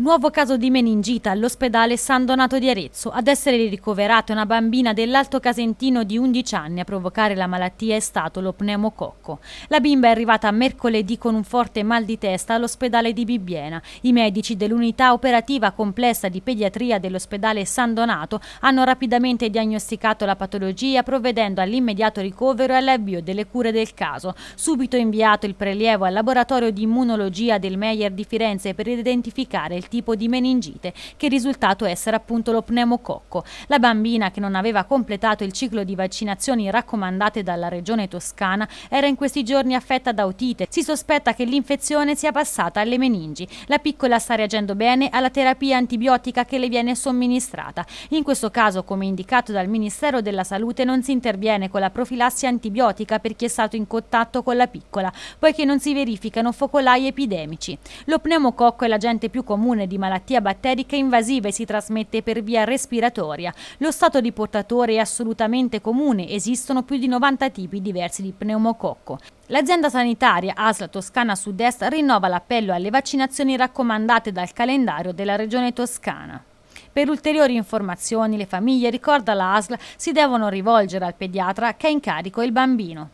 Nuovo caso di meningita all'ospedale San Donato di Arezzo. Ad essere ricoverata una bambina dell'Alto Casentino di 11 anni a provocare la malattia è stato lo pneumococco. La bimba è arrivata mercoledì con un forte mal di testa all'ospedale di Bibbiena. I medici dell'unità operativa complessa di pediatria dell'ospedale San Donato hanno rapidamente diagnosticato la patologia provvedendo all'immediato ricovero e all'avvio delle cure del caso. Subito inviato il prelievo al laboratorio di immunologia del Meyer di Firenze per identificare il tipo di meningite, che è risultato essere appunto lo pneumococco. La bambina, che non aveva completato il ciclo di vaccinazioni raccomandate dalla regione toscana, era in questi giorni affetta da otite. Si sospetta che l'infezione sia passata alle meningi. La piccola sta reagendo bene alla terapia antibiotica che le viene somministrata. In questo caso, come indicato dal Ministero della Salute, non si interviene con la profilassi antibiotica per chi è stato in contatto con la piccola, poiché non si verificano focolai epidemici. Lo pneumococco è l'agente più comune comune di malattia batterica invasiva e si trasmette per via respiratoria. Lo stato di portatore è assolutamente comune, esistono più di 90 tipi diversi di pneumococco. L'azienda sanitaria ASL Toscana Sud-Est rinnova l'appello alle vaccinazioni raccomandate dal calendario della Regione Toscana. Per ulteriori informazioni le famiglie, ricorda la ASL, si devono rivolgere al pediatra che ha in carico il bambino.